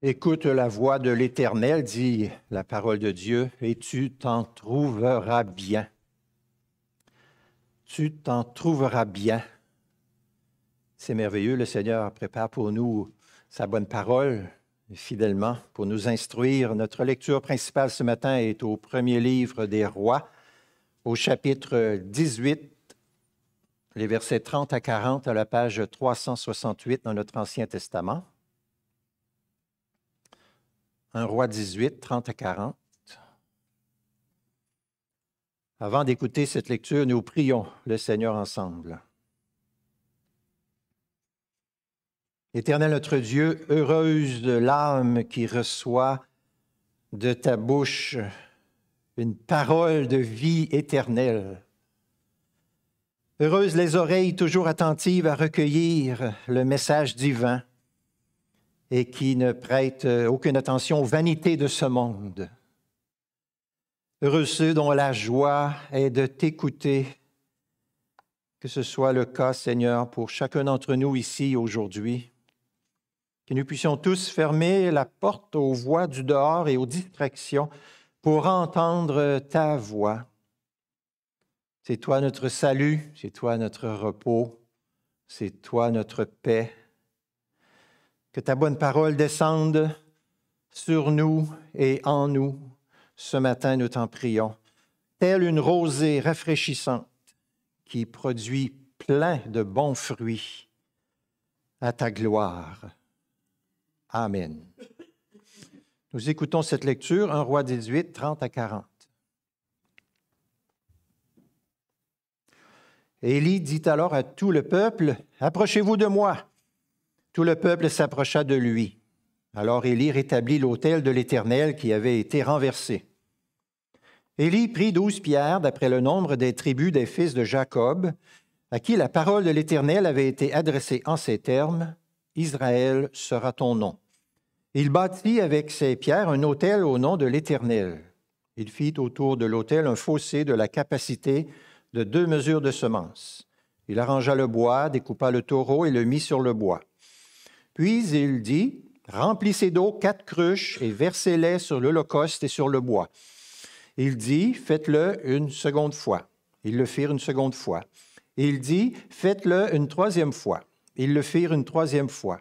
Écoute la voix de l'Éternel, dit la parole de Dieu, et tu t'en trouveras bien. Tu t'en trouveras bien. C'est merveilleux, le Seigneur prépare pour nous sa bonne parole, fidèlement, pour nous instruire. Notre lecture principale ce matin est au premier livre des rois, au chapitre 18, les versets 30 à 40 à la page 368 dans notre Ancien Testament un roi 18, 30 à 40. Avant d'écouter cette lecture, nous prions le Seigneur ensemble. Éternel notre Dieu, heureuse de l'âme qui reçoit de ta bouche une parole de vie éternelle. Heureuses les oreilles toujours attentives à recueillir le message divin et qui ne prête euh, aucune attention aux vanités de ce monde. Heureux ceux dont la joie est de t'écouter, que ce soit le cas, Seigneur, pour chacun d'entre nous ici aujourd'hui, que nous puissions tous fermer la porte aux voix du dehors et aux distractions pour entendre ta voix. C'est toi notre salut, c'est toi notre repos, c'est toi notre paix. Que ta bonne parole descende sur nous et en nous. Ce matin, nous t'en prions. Telle une rosée rafraîchissante qui produit plein de bons fruits à ta gloire. Amen. Nous écoutons cette lecture, 1 roi 18, 30 à 40. Élie dit alors à tout le peuple, Approchez-vous de moi, tout le peuple s'approcha de lui. Alors Élie rétablit l'autel de l'Éternel qui avait été renversé. Élie prit douze pierres d'après le nombre des tribus des fils de Jacob, à qui la parole de l'Éternel avait été adressée en ces termes, Israël sera ton nom. Il bâtit avec ces pierres un autel au nom de l'Éternel. Il fit autour de l'autel un fossé de la capacité de deux mesures de semences. Il arrangea le bois, découpa le taureau et le mit sur le bois. Puis il dit, Remplissez d'eau quatre cruches et versez-les sur l'Holocauste et sur le bois. Il dit, faites-le une seconde fois. Ils le firent une seconde fois. Il dit, faites-le une troisième fois. Ils le firent une troisième fois.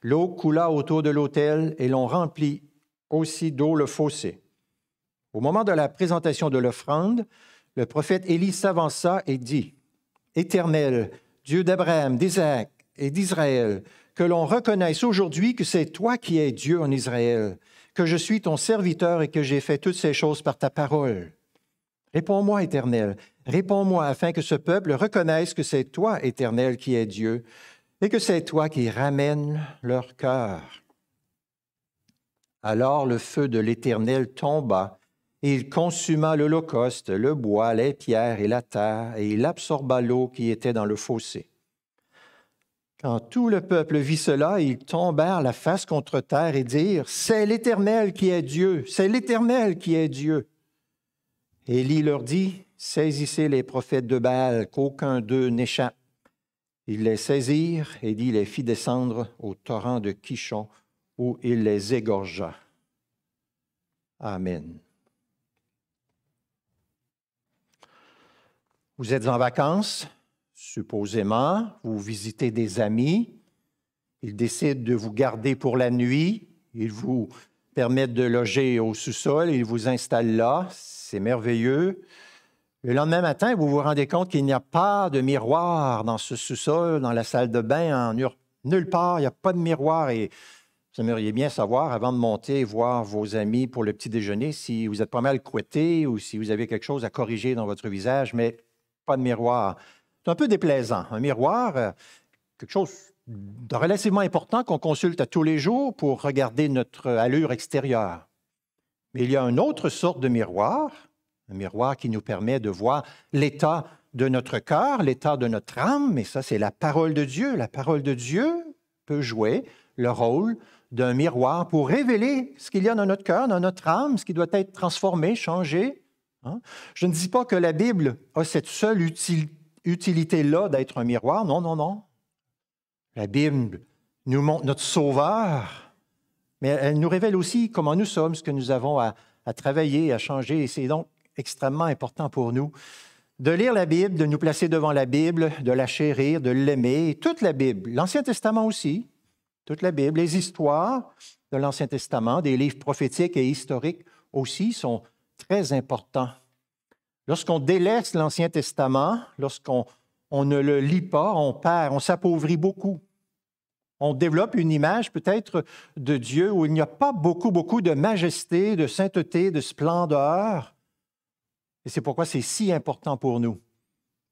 L'eau coula autour de l'autel et l'on remplit aussi d'eau le fossé. Au moment de la présentation de l'offrande, le prophète Élie s'avança et dit, Éternel, Dieu d'Abraham, d'Isaac et d'Israël, que l'on reconnaisse aujourd'hui que c'est toi qui es Dieu en Israël, que je suis ton serviteur et que j'ai fait toutes ces choses par ta parole. Réponds-moi, Éternel, réponds-moi afin que ce peuple reconnaisse que c'est toi, Éternel, qui es Dieu, et que c'est toi qui ramènes leur cœur. Alors le feu de l'Éternel tomba, et il consuma l'holocauste, le bois, les pierres et la terre, et il absorba l'eau qui était dans le fossé. Quand tout le peuple vit cela, ils tombèrent la face contre terre et dirent, C'est l'Éternel qui est Dieu, c'est l'Éternel qui est Dieu. Élie leur dit, Saisissez les prophètes de Baal, qu'aucun d'eux n'échappe. Ils les saisirent, Élie les fit descendre au torrent de Quichon, où il les égorgea. Amen. Vous êtes en vacances? supposément, vous visitez des amis, ils décident de vous garder pour la nuit, ils vous permettent de loger au sous-sol, ils vous installent là, c'est merveilleux. Le lendemain matin, vous vous rendez compte qu'il n'y a pas de miroir dans ce sous-sol, dans la salle de bain, nulle part, il n'y a pas de miroir et vous aimeriez bien savoir, avant de monter, voir vos amis pour le petit déjeuner, si vous êtes pas mal couetté ou si vous avez quelque chose à corriger dans votre visage, mais pas de miroir. C'est un peu déplaisant. Un miroir, euh, quelque chose de relativement important qu'on consulte à tous les jours pour regarder notre euh, allure extérieure. Mais il y a une autre sorte de miroir, un miroir qui nous permet de voir l'état de notre cœur, l'état de notre âme, et ça c'est la parole de Dieu. La parole de Dieu peut jouer le rôle d'un miroir pour révéler ce qu'il y a dans notre cœur, dans notre âme, ce qui doit être transformé, changé. Hein. Je ne dis pas que la Bible a cette seule utilité utilité-là d'être un miroir. Non, non, non. La Bible nous montre notre Sauveur, mais elle nous révèle aussi comment nous sommes, ce que nous avons à, à travailler, à changer. Et c'est donc extrêmement important pour nous de lire la Bible, de nous placer devant la Bible, de la chérir, de l'aimer, toute la Bible, l'Ancien Testament aussi, toute la Bible, les histoires de l'Ancien Testament, des livres prophétiques et historiques aussi sont très importants Lorsqu'on délaisse l'Ancien Testament, lorsqu'on on ne le lit pas, on perd, on s'appauvrit beaucoup. On développe une image peut-être de Dieu où il n'y a pas beaucoup, beaucoup de majesté, de sainteté, de splendeur. Et c'est pourquoi c'est si important pour nous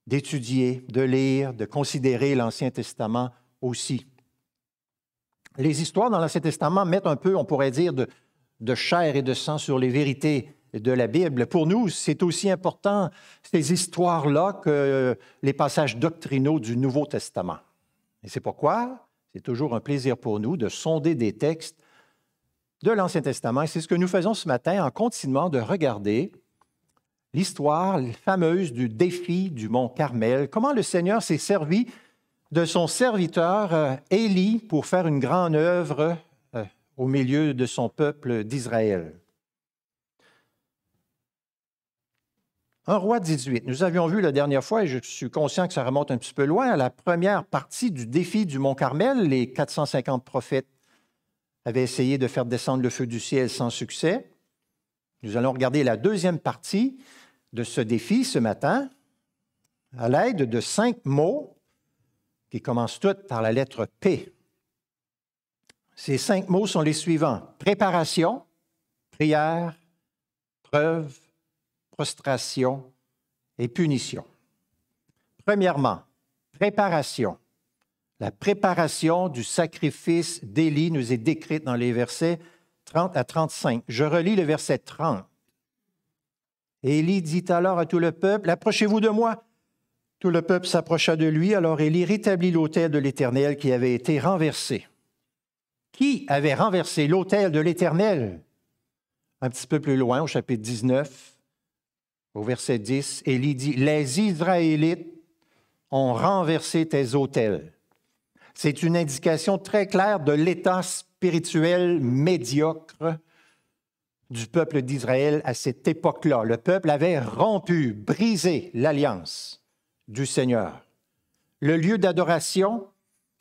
d'étudier, de lire, de considérer l'Ancien Testament aussi. Les histoires dans l'Ancien Testament mettent un peu, on pourrait dire, de, de chair et de sang sur les vérités de la Bible. Pour nous, c'est aussi important, ces histoires-là, que les passages doctrinaux du Nouveau Testament. Et c'est pourquoi c'est toujours un plaisir pour nous de sonder des textes de l'Ancien Testament. Et c'est ce que nous faisons ce matin en continuant de regarder l'histoire fameuse du défi du mont Carmel, comment le Seigneur s'est servi de son serviteur euh, Élie pour faire une grande œuvre euh, au milieu de son peuple d'Israël. Un roi 18. Nous avions vu la dernière fois, et je suis conscient que ça remonte un petit peu loin, à la première partie du défi du Mont Carmel, les 450 prophètes avaient essayé de faire descendre le feu du ciel sans succès. Nous allons regarder la deuxième partie de ce défi ce matin à l'aide de cinq mots qui commencent toutes par la lettre P. Ces cinq mots sont les suivants. Préparation, prière, preuve, prostration et punition. Premièrement, préparation. La préparation du sacrifice d'Élie nous est décrite dans les versets 30 à 35. Je relis le verset 30. Élie dit alors à tout le peuple, Approchez-vous de moi. Tout le peuple s'approcha de lui, alors Élie rétablit l'autel de l'Éternel qui avait été renversé. Qui avait renversé l'autel de l'Éternel? Un petit peu plus loin, au chapitre 19, au verset 10, Élie dit, Les Israélites ont renversé tes autels. C'est une indication très claire de l'état spirituel médiocre du peuple d'Israël à cette époque-là. Le peuple avait rompu, brisé l'alliance du Seigneur. Le lieu d'adoration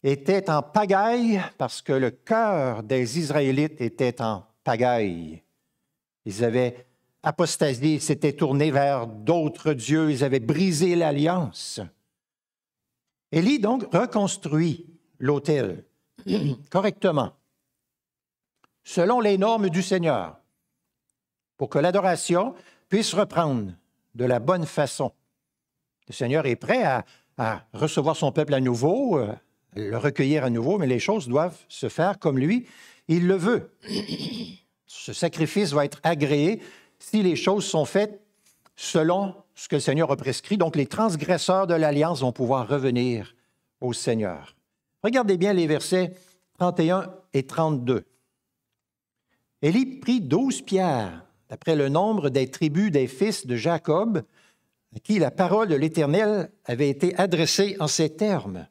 était en pagaille parce que le cœur des Israélites était en pagaille. Ils avaient apostasie s'étaient tournés vers d'autres dieux, ils avaient brisé l'alliance. Élie donc reconstruit l'autel correctement, selon les normes du Seigneur, pour que l'adoration puisse reprendre de la bonne façon. Le Seigneur est prêt à, à recevoir son peuple à nouveau, euh, le recueillir à nouveau, mais les choses doivent se faire comme lui, il le veut. Ce sacrifice va être agréé si les choses sont faites selon ce que le Seigneur a prescrit. Donc les transgresseurs de l'alliance vont pouvoir revenir au Seigneur. Regardez bien les versets 31 et 32. Élie prit douze pierres, d'après le nombre des tribus des fils de Jacob, à qui la parole de l'Éternel avait été adressée en ces termes.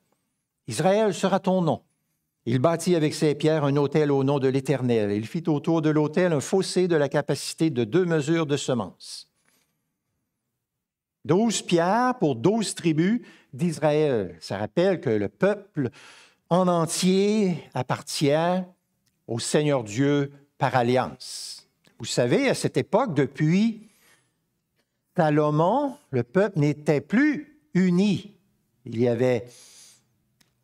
Israël sera ton nom, il bâtit avec ses pierres un hôtel au nom de l'Éternel. Il fit autour de l'hôtel un fossé de la capacité de deux mesures de semences. Douze pierres pour douze tribus d'Israël. Ça rappelle que le peuple en entier appartient au Seigneur Dieu par alliance. Vous savez, à cette époque, depuis Salomon, le peuple n'était plus uni. Il y avait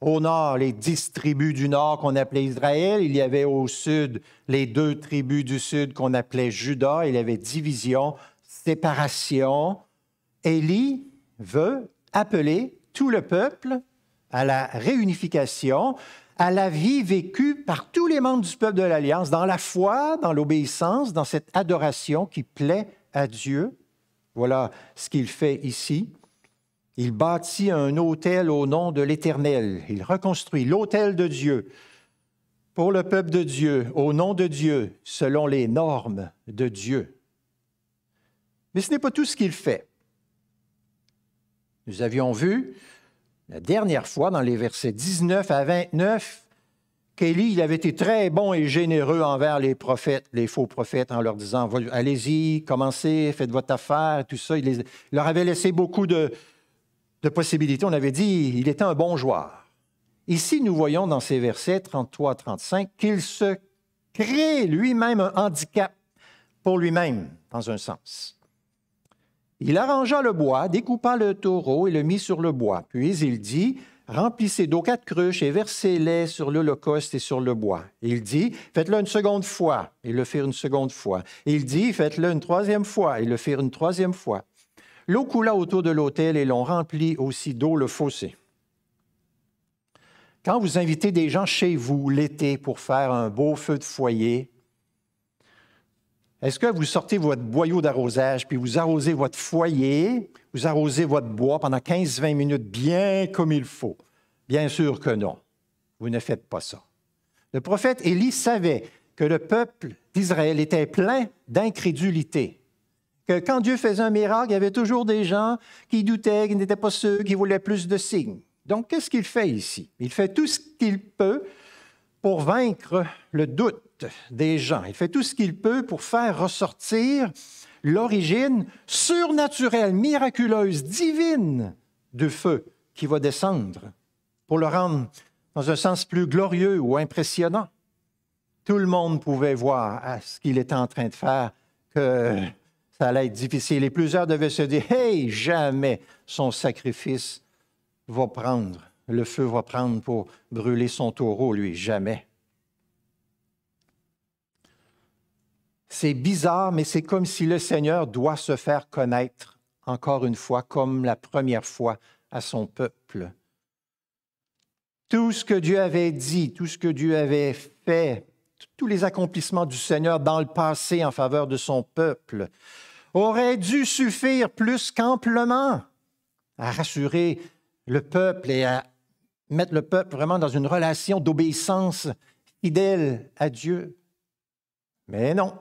au nord les dix tribus du nord qu'on appelait Israël, il y avait au sud les deux tribus du sud qu'on appelait Juda, il y avait division, séparation. Élie veut appeler tout le peuple à la réunification, à la vie vécue par tous les membres du peuple de l'Alliance, dans la foi, dans l'obéissance, dans cette adoration qui plaît à Dieu. Voilà ce qu'il fait ici. Il bâtit un autel au nom de l'Éternel. Il reconstruit l'autel de Dieu pour le peuple de Dieu, au nom de Dieu, selon les normes de Dieu. Mais ce n'est pas tout ce qu'il fait. Nous avions vu la dernière fois dans les versets 19 à 29 qu'Élie, il avait été très bon et généreux envers les prophètes, les faux prophètes, en leur disant, allez-y, commencez, faites votre affaire, tout ça. il leur avait laissé beaucoup de, de possibilité, On avait dit, il était un bon joueur. Ici, nous voyons dans ces versets 33 35 qu'il se crée lui-même un handicap pour lui-même, dans un sens. Il arrangea le bois, découpa le taureau et le mit sur le bois. Puis il dit, remplissez d'eau quatre cruches et versez-les sur l'Holocauste et sur le bois. il dit, faites-le une seconde fois, et le fit une seconde fois. il dit, faites-le une troisième fois, et le fit une troisième fois. L'eau coula autour de l'hôtel et l'on remplit aussi d'eau le fossé. Quand vous invitez des gens chez vous l'été pour faire un beau feu de foyer, est-ce que vous sortez votre boyau d'arrosage, puis vous arrosez votre foyer, vous arrosez votre bois pendant 15-20 minutes bien comme il faut? Bien sûr que non. Vous ne faites pas ça. Le prophète Élie savait que le peuple d'Israël était plein d'incrédulité quand Dieu faisait un miracle, il y avait toujours des gens qui doutaient, qui n'étaient pas ceux qui voulaient plus de signes. Donc, qu'est-ce qu'il fait ici? Il fait tout ce qu'il peut pour vaincre le doute des gens. Il fait tout ce qu'il peut pour faire ressortir l'origine surnaturelle, miraculeuse, divine du feu qui va descendre pour le rendre dans un sens plus glorieux ou impressionnant. Tout le monde pouvait voir à ce qu'il était en train de faire que ça allait être difficile. Et plusieurs devaient se dire, hey, jamais son sacrifice va prendre, le feu va prendre pour brûler son taureau, lui, jamais. C'est bizarre, mais c'est comme si le Seigneur doit se faire connaître, encore une fois, comme la première fois à son peuple. Tout ce que Dieu avait dit, tout ce que Dieu avait fait, tous les accomplissements du Seigneur dans le passé en faveur de son peuple, aurait dû suffire plus qu'amplement à rassurer le peuple et à mettre le peuple vraiment dans une relation d'obéissance fidèle à Dieu. Mais non,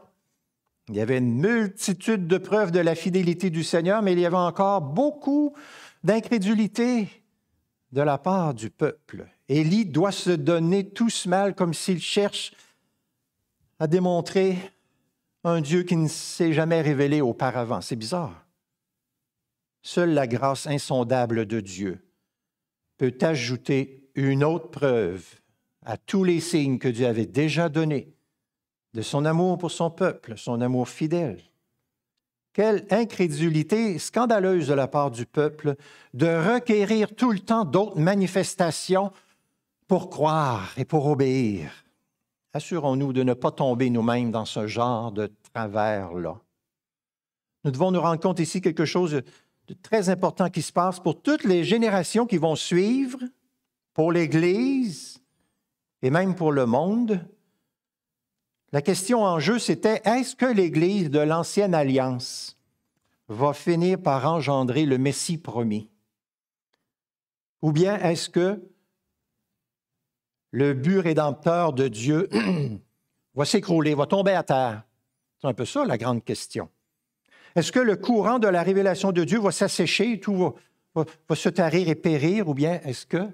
il y avait une multitude de preuves de la fidélité du Seigneur, mais il y avait encore beaucoup d'incrédulité de la part du peuple. Élie doit se donner tout ce mal comme s'il cherche à démontrer un Dieu qui ne s'est jamais révélé auparavant. C'est bizarre. Seule la grâce insondable de Dieu peut ajouter une autre preuve à tous les signes que Dieu avait déjà donnés de son amour pour son peuple, son amour fidèle. Quelle incrédulité scandaleuse de la part du peuple de requérir tout le temps d'autres manifestations pour croire et pour obéir. Assurons-nous de ne pas tomber nous-mêmes dans ce genre de travers-là. Nous devons nous rendre compte ici quelque chose de très important qui se passe pour toutes les générations qui vont suivre, pour l'Église et même pour le monde. La question en jeu, c'était est-ce que l'Église de l'Ancienne Alliance va finir par engendrer le Messie promis? Ou bien est-ce que le but rédempteur de Dieu va s'écrouler, va tomber à terre? C'est un peu ça la grande question. Est-ce que le courant de la révélation de Dieu va s'assécher, tout va, se tarir et périr, ou bien est-ce que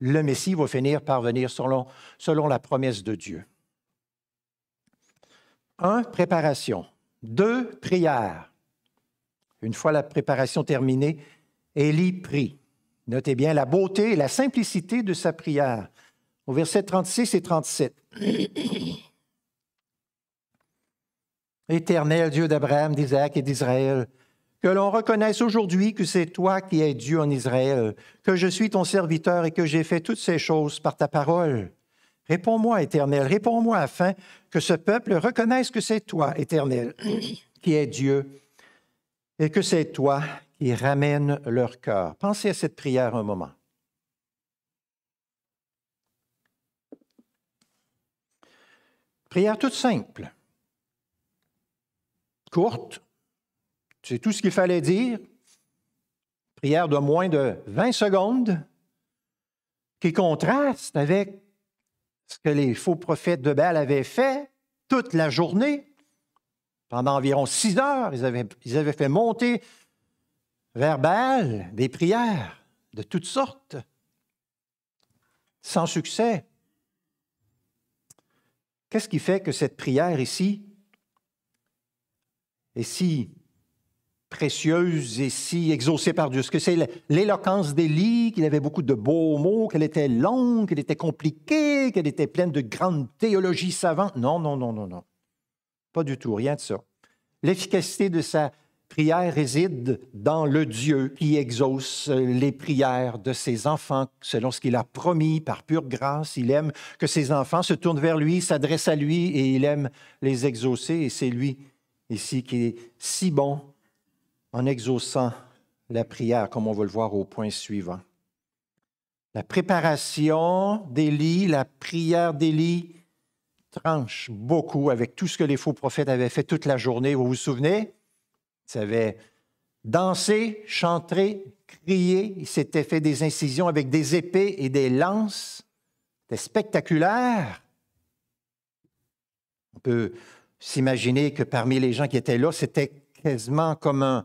le Messie va finir par venir selon, selon la promesse de Dieu? Un, préparation. Deux, prière. Une fois la préparation terminée, Élie prie. Notez bien la beauté et la simplicité de sa prière. Au verset 36 et 37. Éternel Dieu d'Abraham, d'Isaac et d'Israël, que l'on reconnaisse aujourd'hui que c'est toi qui es Dieu en Israël, que je suis ton serviteur et que j'ai fait toutes ces choses par ta parole. Réponds-moi, Éternel, réponds-moi afin que ce peuple reconnaisse que c'est toi, Éternel, qui es Dieu, et que c'est toi ils ramènent leur cœur. Pensez à cette prière un moment. Prière toute simple, courte, c'est tout ce qu'il fallait dire. Prière de moins de 20 secondes qui contraste avec ce que les faux prophètes de Baal avaient fait toute la journée. Pendant environ six heures, ils avaient fait monter verbales, des prières de toutes sortes, sans succès. Qu'est-ce qui fait que cette prière ici est si précieuse et si exaucée par Dieu? Est-ce que c'est l'éloquence d'Élie, qu'il avait beaucoup de beaux mots, qu'elle était longue, qu'elle était compliquée, qu'elle était pleine de grandes théologies savantes? Non, non, non, non, non. Pas du tout, rien de ça. L'efficacité de sa prière réside dans le Dieu qui exauce les prières de ses enfants selon ce qu'il a promis par pure grâce. Il aime que ses enfants se tournent vers lui, s'adressent à lui et il aime les exaucer. Et c'est lui ici qui est si bon en exauçant la prière, comme on va le voir au point suivant. La préparation des lits, la prière des lits tranche beaucoup avec tout ce que les faux prophètes avaient fait toute la journée. Vous vous souvenez? Il savait danser, chanter, crier. Il s'était fait des incisions avec des épées et des lances. C'était spectaculaire. On peut s'imaginer que parmi les gens qui étaient là, c'était quasiment comme un,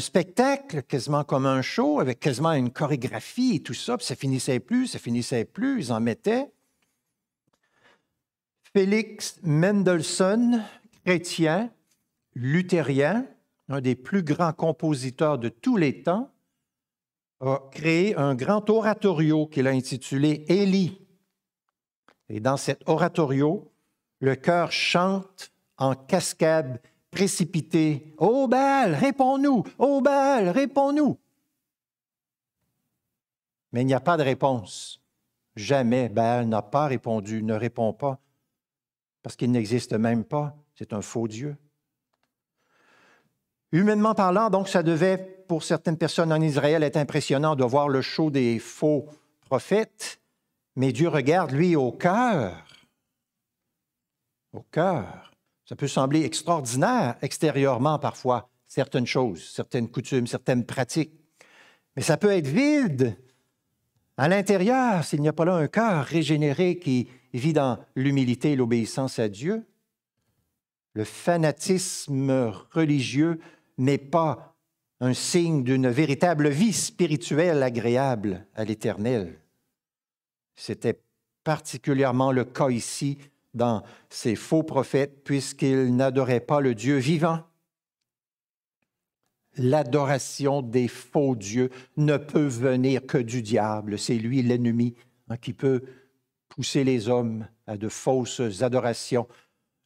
spectacle, quasiment comme un show, avec quasiment une chorégraphie et tout ça. Puis ça finissait plus, ça finissait plus, ils en mettaient. Félix Mendelssohn, chrétien, luthérien, un des plus grands compositeurs de tous les temps, a créé un grand oratorio qu'il a intitulé Élie. Et dans cet oratorio, le chœur chante en cascade précipitée Ô oh Baal, réponds-nous Ô oh Baal, réponds-nous Mais il n'y a pas de réponse. Jamais Baal n'a pas répondu, ne répond pas, parce qu'il n'existe même pas. C'est un faux Dieu. Humainement parlant, donc, ça devait, pour certaines personnes en Israël, être impressionnant de voir le show des faux prophètes, mais Dieu regarde, lui, au cœur. Au cœur. Ça peut sembler extraordinaire extérieurement parfois, certaines choses, certaines coutumes, certaines pratiques. Mais ça peut être vide à l'intérieur s'il n'y a pas là un cœur régénéré qui vit dans l'humilité et l'obéissance à Dieu. Le fanatisme religieux n'est pas un signe d'une véritable vie spirituelle agréable à l'Éternel. C'était particulièrement le cas ici dans ces faux prophètes, puisqu'ils n'adoraient pas le Dieu vivant. L'adoration des faux dieux ne peut venir que du diable. C'est lui l'ennemi hein, qui peut pousser les hommes à de fausses adorations,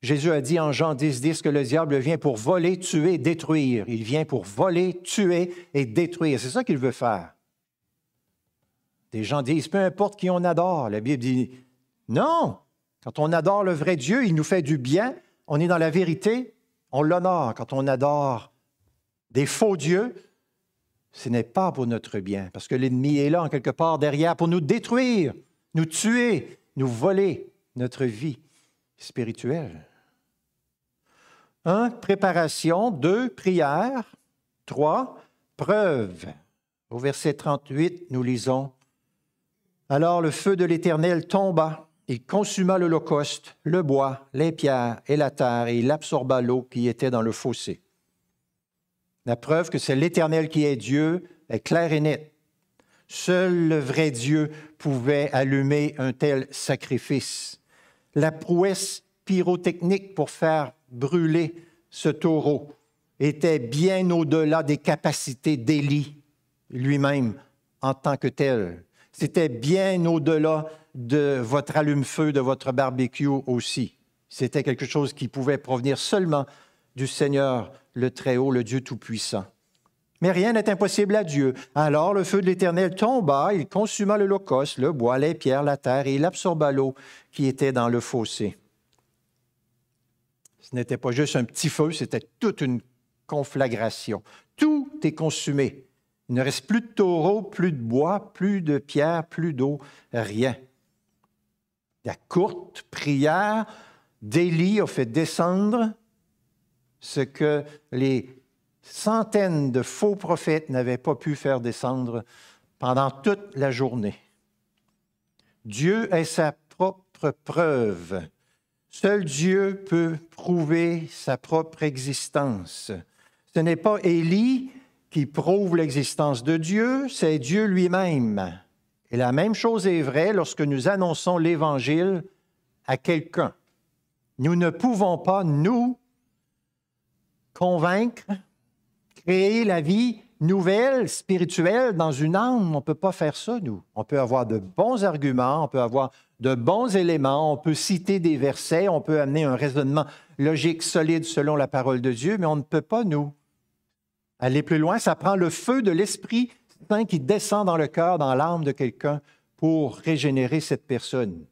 Jésus a dit en Jean 10, 10 que le diable vient pour voler, tuer, détruire. Il vient pour voler, tuer et détruire. C'est ça qu'il veut faire. Des gens disent, peu importe qui on adore. La Bible dit, non, quand on adore le vrai Dieu, il nous fait du bien, on est dans la vérité, on l'honore. Quand on adore des faux dieux, ce n'est pas pour notre bien, parce que l'ennemi est là en quelque part derrière pour nous détruire, nous tuer, nous voler notre vie. Spirituel. Un, préparation. Deux, prière. Trois, preuve. Au verset 38, nous lisons Alors le feu de l'Éternel tomba, il consuma l'Holocauste, le bois, les pierres et la terre, et il absorba l'eau qui était dans le fossé. La preuve que c'est l'Éternel qui est Dieu est claire et nette. Seul le vrai Dieu pouvait allumer un tel sacrifice la prouesse pyrotechnique pour faire brûler ce taureau était bien au-delà des capacités d'Élie lui-même en tant que tel. C'était bien au-delà de votre allume-feu, de votre barbecue aussi. C'était quelque chose qui pouvait provenir seulement du Seigneur le Très-Haut, le Dieu Tout-Puissant. Mais rien n'est impossible à Dieu. Alors le feu de l'Éternel tomba, il consuma l'Holocauste, le bois, les pierres, la terre, et il absorba l'eau qui était dans le fossé. Ce n'était pas juste un petit feu, c'était toute une conflagration. Tout est consumé. Il ne reste plus de taureau, plus de bois, plus de pierres, plus d'eau, rien. La courte prière d'Élie a fait descendre ce que les centaines de faux prophètes n'avaient pas pu faire descendre pendant toute la journée. Dieu est sa propre preuve. Seul Dieu peut prouver sa propre existence. Ce n'est pas Élie qui prouve l'existence de Dieu, c'est Dieu lui-même. Et la même chose est vraie lorsque nous annonçons l'Évangile à quelqu'un. Nous ne pouvons pas nous convaincre créer la vie nouvelle, spirituelle dans une âme. On ne peut pas faire ça, nous. On peut avoir de bons arguments, on peut avoir de bons éléments, on peut citer des versets, on peut amener un raisonnement logique solide selon la parole de Dieu, mais on ne peut pas, nous. Aller plus loin, ça prend le feu de l'Esprit Saint qui descend dans le cœur, dans l'âme de quelqu'un pour régénérer cette personne.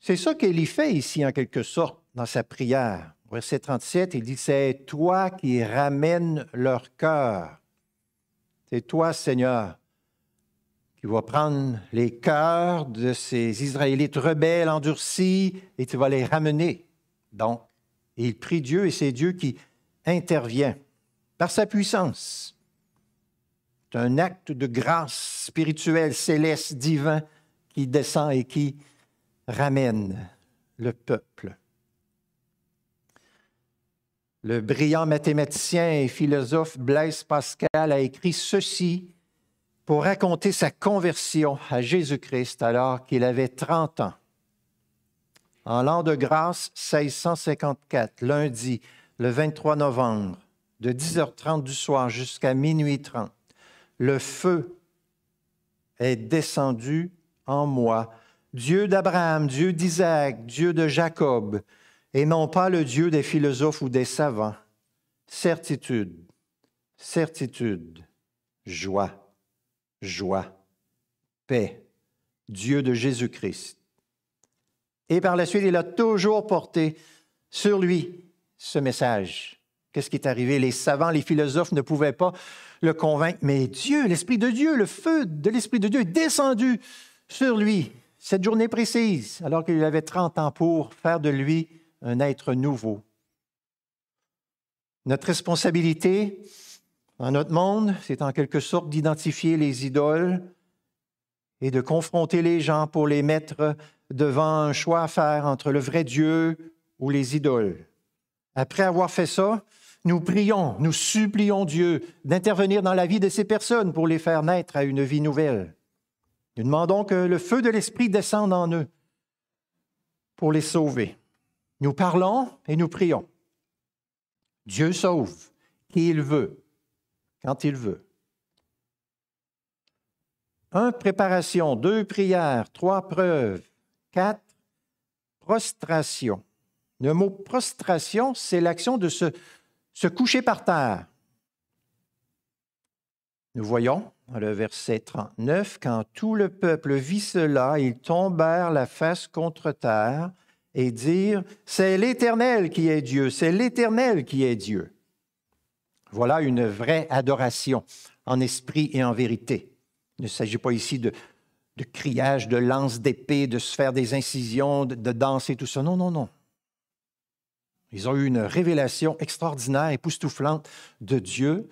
C'est ça qu'Élie fait ici, en quelque sorte, dans sa prière verset 37, il dit, c'est toi qui ramènes leur cœur. C'est toi, Seigneur, qui vas prendre les cœurs de ces Israélites rebelles, endurcis, et tu vas les ramener. Donc, il prie Dieu et c'est Dieu qui intervient par sa puissance. C'est un acte de grâce spirituelle, céleste, divin, qui descend et qui ramène le peuple. Le brillant mathématicien et philosophe Blaise Pascal a écrit ceci pour raconter sa conversion à Jésus-Christ alors qu'il avait 30 ans. En l'an de grâce 1654, lundi, le 23 novembre, de 10h30 du soir jusqu'à minuit 30, le feu est descendu en moi. Dieu d'Abraham, Dieu d'Isaac, Dieu de Jacob, et non pas le Dieu des philosophes ou des savants. Certitude, certitude, joie, joie, paix, Dieu de Jésus-Christ. Et par la suite, il a toujours porté sur lui ce message. Qu'est-ce qui est arrivé? Les savants, les philosophes ne pouvaient pas le convaincre, mais Dieu, l'Esprit de Dieu, le feu de l'Esprit de Dieu est descendu sur lui cette journée précise, alors qu'il avait 30 ans pour faire de lui un être nouveau. Notre responsabilité dans notre monde, c'est en quelque sorte d'identifier les idoles et de confronter les gens pour les mettre devant un choix à faire entre le vrai Dieu ou les idoles. Après avoir fait ça, nous prions, nous supplions Dieu d'intervenir dans la vie de ces personnes pour les faire naître à une vie nouvelle. Nous demandons que le feu de l'Esprit descende en eux pour les sauver. Nous parlons et nous prions. Dieu sauve qui il veut, quand il veut. Un, Préparation. Deux, prières, Trois, preuves, Quatre, Prostration. Le mot prostration, c'est l'action de se, se coucher par terre. Nous voyons le verset 39, quand tout le peuple vit cela, ils tombèrent la face contre terre et dire, c'est l'Éternel qui est Dieu, c'est l'Éternel qui est Dieu. Voilà une vraie adoration en esprit et en vérité. Il ne s'agit pas ici de, de criage, de lance d'épée, de se faire des incisions, de, danser, tout ça. Non, non, non. Ils ont eu une révélation extraordinaire, époustouflante de Dieu.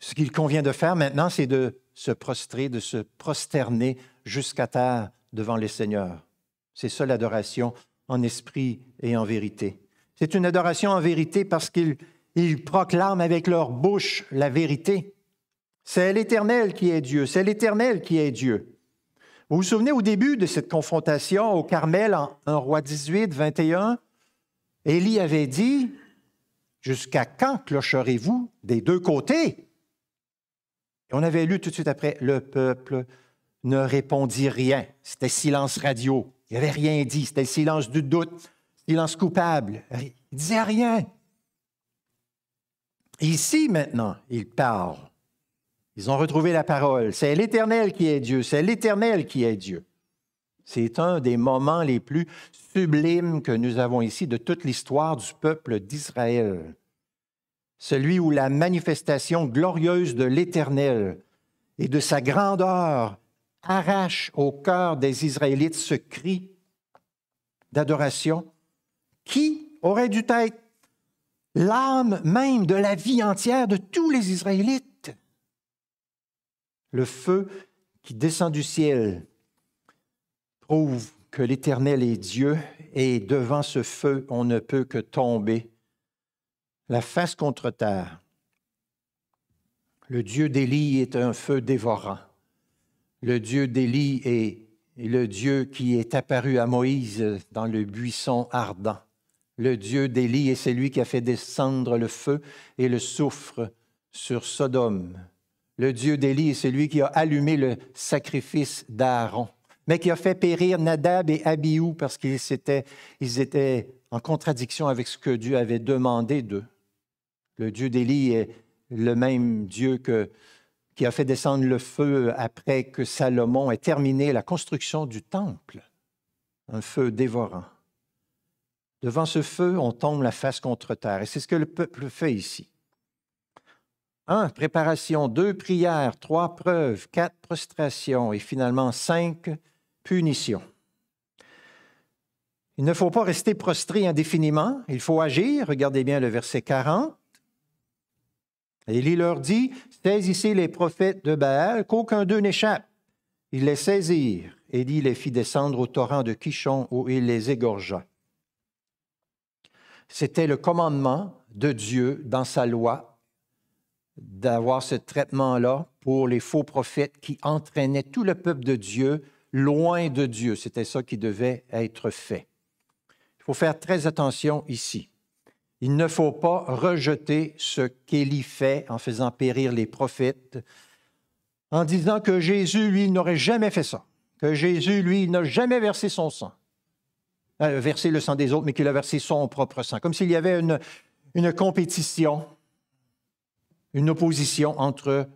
Ce qu'il convient de faire maintenant, c'est de se prostrer, de se prosterner jusqu'à terre devant le Seigneur. C'est ça l'adoration en esprit et en vérité. C'est une adoration en vérité parce qu'ils proclament avec leur bouche la vérité. C'est l'Éternel qui est Dieu, c'est l'Éternel qui est Dieu. Vous vous souvenez au début de cette confrontation au Carmel en, 1 Roi 18, 21, Élie avait dit, Jusqu'à quand clocherez-vous des deux côtés? Et on avait lu tout de suite après, le peuple ne répondit rien. C'était silence radio. Il n'avait rien dit. C'était le silence du doute, silence coupable. Il ne disait rien. Ici, maintenant, il parle. Ils ont retrouvé la parole. C'est l'Éternel qui est Dieu. C'est l'Éternel qui est Dieu. C'est un des moments les plus sublimes que nous avons ici de toute l'histoire du peuple d'Israël. Celui où la manifestation glorieuse de l'Éternel et de sa grandeur arrache au cœur des Israélites ce cri d'adoration qui aurait dû être l'âme même de la vie entière de tous les Israélites. Le feu qui descend du ciel prouve que l'Éternel est Dieu et devant ce feu, on ne peut que tomber la face contre terre. Le Dieu d'Élie est un feu dévorant le Dieu d'Élie est le Dieu qui est apparu à Moïse dans le buisson ardent. Le Dieu d'Élie est celui qui a fait descendre le feu et le soufre sur Sodome. Le Dieu d'Élie est celui qui a allumé le sacrifice d'Aaron, mais qui a fait périr Nadab et Abihu parce qu'ils étaient, ils étaient en contradiction avec ce que Dieu avait demandé d'eux. Le Dieu d'Élie est le même Dieu que qui a fait descendre le feu après que Salomon ait terminé la construction du temple, un feu dévorant. Devant ce feu, on tombe la face contre terre. Et c'est ce que le peuple fait ici. Un, Préparation. deux, prières, trois, preuves, quatre, Prostration. Et finalement, cinq, Punition. Il ne faut pas rester prostré indéfiniment. Il faut agir. Regardez bien le verset 40. Élie leur dit, Saisissez les prophètes de Baal, qu'aucun d'eux n'échappe. Ils les saisirent. Élie les fit descendre au torrent de Kishon où il les égorgea. C'était le commandement de Dieu dans sa loi d'avoir ce traitement-là pour les faux prophètes qui entraînaient tout le peuple de Dieu loin de Dieu. C'était ça qui devait être fait. Il faut faire très attention ici. Il ne faut pas rejeter ce qu'Élie fait en faisant périr les prophètes, en disant que Jésus, lui, n'aurait jamais fait ça, que Jésus, lui, n'a jamais versé son sang, euh, versé le sang des autres, mais qu'il a versé son propre sang, comme s'il y avait une, une compétition, une opposition entre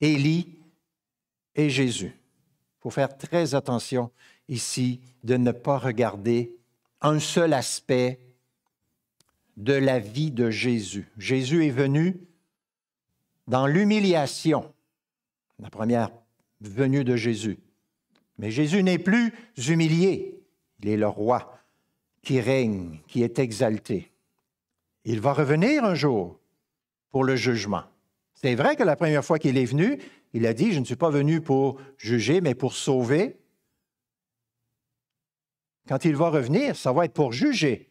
Élie et Jésus. Il faut faire très attention ici de ne pas regarder un seul aspect de la vie de Jésus. Jésus est venu dans l'humiliation, la première venue de Jésus. Mais Jésus n'est plus humilié, il est le roi qui règne, qui est exalté. Il va revenir un jour pour le jugement. C'est vrai que la première fois qu'il est venu, il a dit, je ne suis pas venu pour juger, mais pour sauver. Quand il va revenir, ça va être pour juger.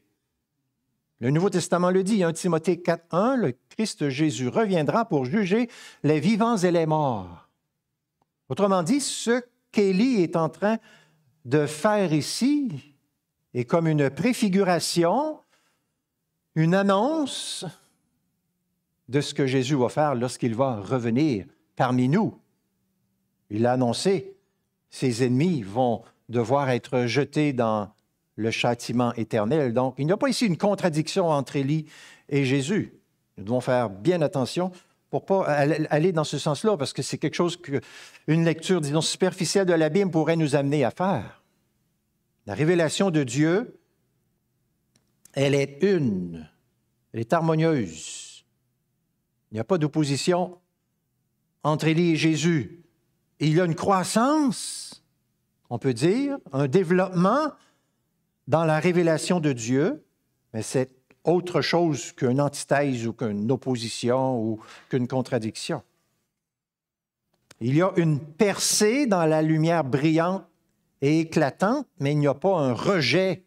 Le Nouveau Testament le dit, 1 hein, Timothée 4.1, le Christ Jésus reviendra pour juger les vivants et les morts. Autrement dit, ce qu'Élie est en train de faire ici est comme une préfiguration, une annonce de ce que Jésus va faire lorsqu'il va revenir parmi nous. Il a annoncé, ses ennemis vont devoir être jetés dans le châtiment éternel. Donc, il n'y a pas ici une contradiction entre Élie et Jésus. Nous devons faire bien attention pour pas aller dans ce sens-là, parce que c'est quelque chose qu'une lecture, disons, superficielle de l'abîme pourrait nous amener à faire. La révélation de Dieu, elle est une, elle est harmonieuse. Il n'y a pas d'opposition entre Élie et Jésus. il y a une croissance, on peut dire, un développement dans la révélation de Dieu, mais c'est autre chose qu'une antithèse ou qu'une opposition ou qu'une contradiction. Il y a une percée dans la lumière brillante et éclatante, mais il n'y a pas un rejet,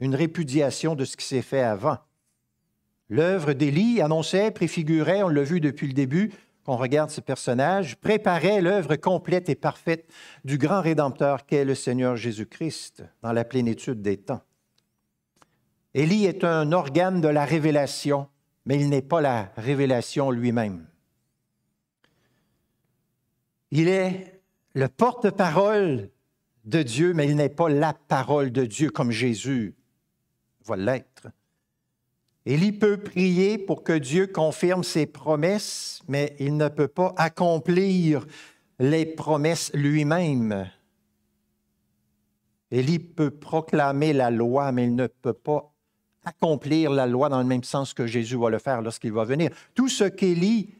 une répudiation de ce qui s'est fait avant. L'œuvre d'Élie annonçait, préfigurait, on l'a vu depuis le début, on regarde ce personnage, préparait l'œuvre complète et parfaite du grand Rédempteur qu'est le Seigneur Jésus-Christ dans la plénitude des temps. Élie est un organe de la révélation, mais il n'est pas la révélation lui-même. Il est le porte-parole de Dieu, mais il n'est pas la parole de Dieu comme Jésus Voilà. Élie peut prier pour que Dieu confirme ses promesses, mais il ne peut pas accomplir les promesses lui-même. Élie peut proclamer la loi, mais il ne peut pas accomplir la loi dans le même sens que Jésus va le faire lorsqu'il va venir. Tout ce qu'Élie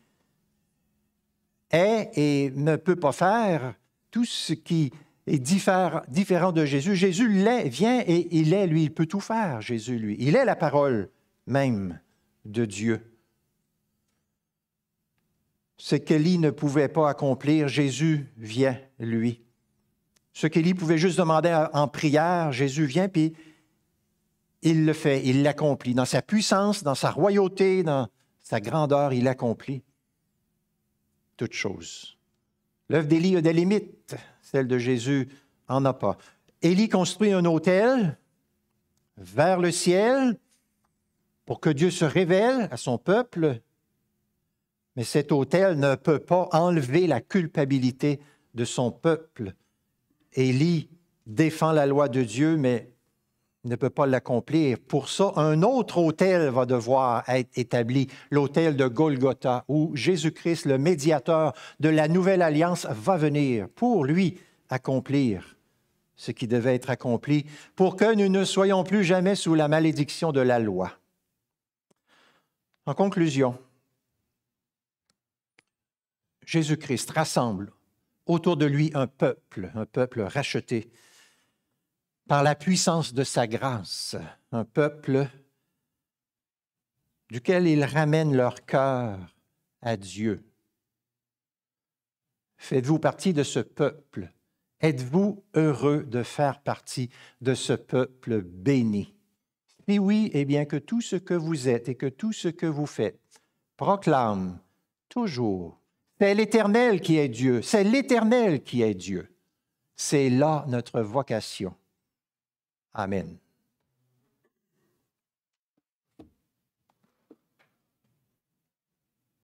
est et ne peut pas faire, tout ce qui est différent de Jésus, Jésus l'est, vient et il est, lui, il peut tout faire, Jésus, lui. Il est la parole même de Dieu. Ce qu'Élie ne pouvait pas accomplir, Jésus vient, lui. Ce qu'Élie pouvait juste demander en prière, Jésus vient, puis il le fait, il l'accomplit. Dans sa puissance, dans sa royauté, dans sa grandeur, il accomplit toutes choses. L'œuvre d'Élie a des limites, celle de Jésus en a pas. Élie construit un autel vers le ciel, pour que Dieu se révèle à son peuple, mais cet autel ne peut pas enlever la culpabilité de son peuple. Élie défend la loi de Dieu, mais ne peut pas l'accomplir. Pour ça, un autre autel va devoir être établi, l'autel de Golgotha, où Jésus-Christ, le médiateur de la nouvelle alliance, va venir pour lui accomplir ce qui devait être accompli, pour que nous ne soyons plus jamais sous la malédiction de la loi. En conclusion, Jésus-Christ rassemble autour de lui un peuple, un peuple racheté par la puissance de sa grâce, un peuple duquel il ramène leur cœur à Dieu. Faites-vous partie de ce peuple. Êtes-vous heureux de faire partie de ce peuple béni? Oui, oui, eh bien, que tout ce que vous êtes et que tout ce que vous faites proclame toujours. C'est l'Éternel qui est Dieu. C'est l'Éternel qui est Dieu. C'est là notre vocation. Amen.